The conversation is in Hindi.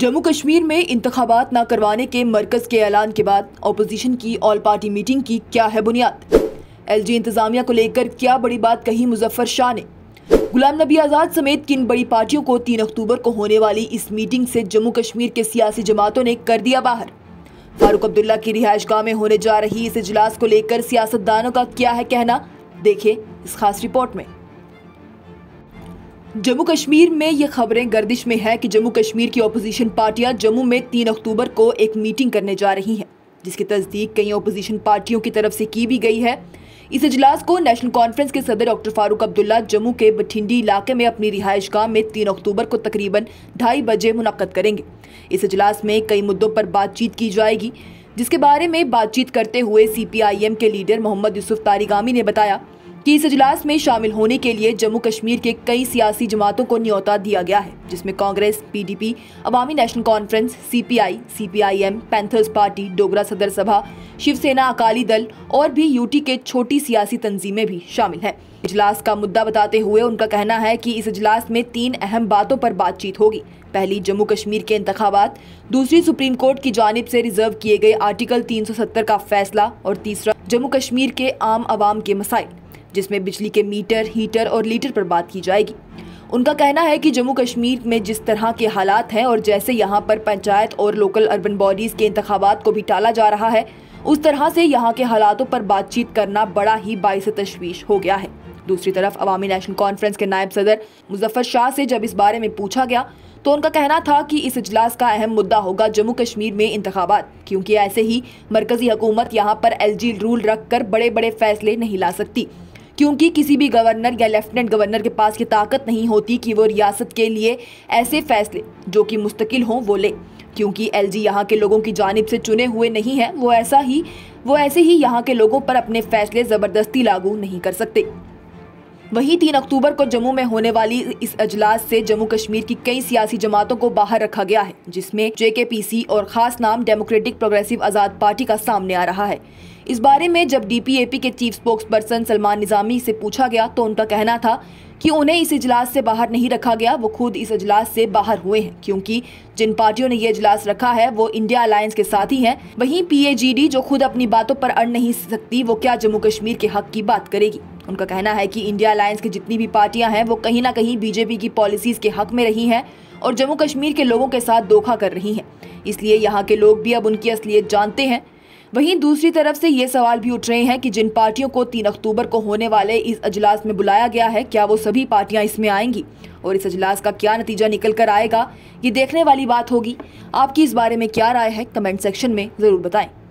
जम्मू कश्मीर में इंतबात न करवाने के मरकज़ के ऐलान के बाद अपोजिशन की ऑल पार्टी मीटिंग की क्या है बुनियाद एलजी इंतजामिया को लेकर क्या बड़ी बात कही मुजफ्फर शाह ने गुलाम नबी आज़ाद समेत किन बड़ी पार्टियों को तीन अक्टूबर को होने वाली इस मीटिंग से जम्मू कश्मीर के सियासी जमातों ने कर दिया बाहर फारूक अब्दुल्ला की गाह में होने जा रही इस इजलास को लेकर सियासतदानों का क्या है कहना देखें इस खास रिपोर्ट में जम्मू कश्मीर में ये खबरें गर्दिश में है कि जम्मू कश्मीर की अपोजिशन पार्टियां जम्मू में तीन अक्टूबर को एक मीटिंग करने जा रही हैं जिसकी तस्दीक कई अपोजिशन पार्टियों की तरफ से की भी गई है इस इजलास को नेशनल कॉन्फ्रेंस के सदर डॉक्टर फारूक अब्दुल्ला जम्मू के बठिंडी इलाके में अपनी रिहाइश गाह में तीन अक्टूबर को तकरीबन ढाई बजे मुनद करेंगे इस इजलास में कई मुद्दों पर बातचीत की जाएगी जिसके बारे में बातचीत करते हुए सी के लीडर मोहम्मद यूसुफ तारीगामी ने बताया कि इस इजलास में शामिल होने के लिए जम्मू कश्मीर के कई सियासी जमातों को न्योता दिया गया है जिसमें Congress PDP Awami National Conference CPI CPIM Panthers Party Dogra Sadar Sabha Shiv Sena Akali दल और भी यूटी के छोटी सियासी तंजीमें भी शामिल हैं इजलास का मुद्दा बताते हुए उनका कहना है कि इस इजलास में तीन अहम बातों पर बातचीत होगी पहली जम्मू कश्मीर के इंतबात दूसरी सुप्रीम कोर्ट की जानब से रिजर्व किए गए आर्टिकल 370 का फैसला और तीसरा जम्मू कश्मीर के आम आवाम के मसाइल जिसमें बिजली के मीटर हीटर और लीटर पर बात की जाएगी उनका कहना है कि जम्मू कश्मीर में जिस तरह के हालात हैं और जैसे यहाँ पर पंचायत और लोकल अर्बन बॉडीज़ के इंतबात को भी टाला जा रहा है उस तरह से यहाँ के हालातों पर बातचीत करना बड़ा ही बायस तशवीश हो गया है दूसरी तरफ अवामी नेशनल कॉन्फ्रेंस के नायब सदर मुजफ्फर शाह से जब इस बारे में पूछा गया तो उनका कहना था कि इस इजलास का अहम मुद्दा होगा जम्मू कश्मीर में इंतबात क्योंकि ऐसे ही मरकजी हुकूमत यहाँ पर एलजी रूल रख कर बड़े बड़े फैसले नहीं ला सकती क्योंकि किसी भी गवर्नर या लेफ्टिनेंट गवर्नर के पास ये ताकत नहीं होती कि वो रियासत के लिए ऐसे फैसले जो कि मुस्तकिल हों वो ले क्योंकि एल जी यहाँ के लोगों की जानब से चुने हुए नहीं हैं वो ऐसा ही वो ऐसे ही यहाँ के लोगों पर अपने फैसले ज़बरदस्ती लागू नहीं कर सकते वहीं तीन अक्टूबर को जम्मू में होने वाली इस अजलास से जम्मू कश्मीर की कई सियासी जमातों को बाहर रखा गया है जिसमें जेकेपीसी और खास नाम डेमोक्रेटिक प्रोग्रेसिव आज़ाद पार्टी का सामने आ रहा है इस बारे में जब डीपीएपी के chief spokesperson Salman Nizami से पूछा गया तो उनका कहना था कि उन्हें इस इजलास से बाहर नहीं रखा गया वो खुद इस इजलास से बाहर हुए हैं क्योंकि जिन पार्टियों ने ये इजलास रखा है वो इंडिया अलायंस के साथ ही है वहीं पीएजीडी जो खुद अपनी बातों पर अड़ नहीं सकती वो क्या जम्मू कश्मीर के हक की बात करेगी उनका कहना है कि इंडिया अलायंस की जितनी भी पार्टियां हैं वो कहीं ना कहीं बीजेपी की पॉलिसीज के हक में रही हैं और जम्मू कश्मीर के लोगों के साथ धोखा कर रही हैं इसलिए यहाँ के लोग भी अब उनकी असलियत जानते हैं वहीं दूसरी तरफ से ये सवाल भी उठ रहे हैं कि जिन पार्टियों को तीन अक्टूबर को होने वाले इस अजलास में बुलाया गया है क्या वो सभी पार्टियां इसमें आएंगी और इस अजलास का क्या नतीजा निकल कर आएगा ये देखने वाली बात होगी आपकी इस बारे में क्या राय है कमेंट सेक्शन में ज़रूर बताएं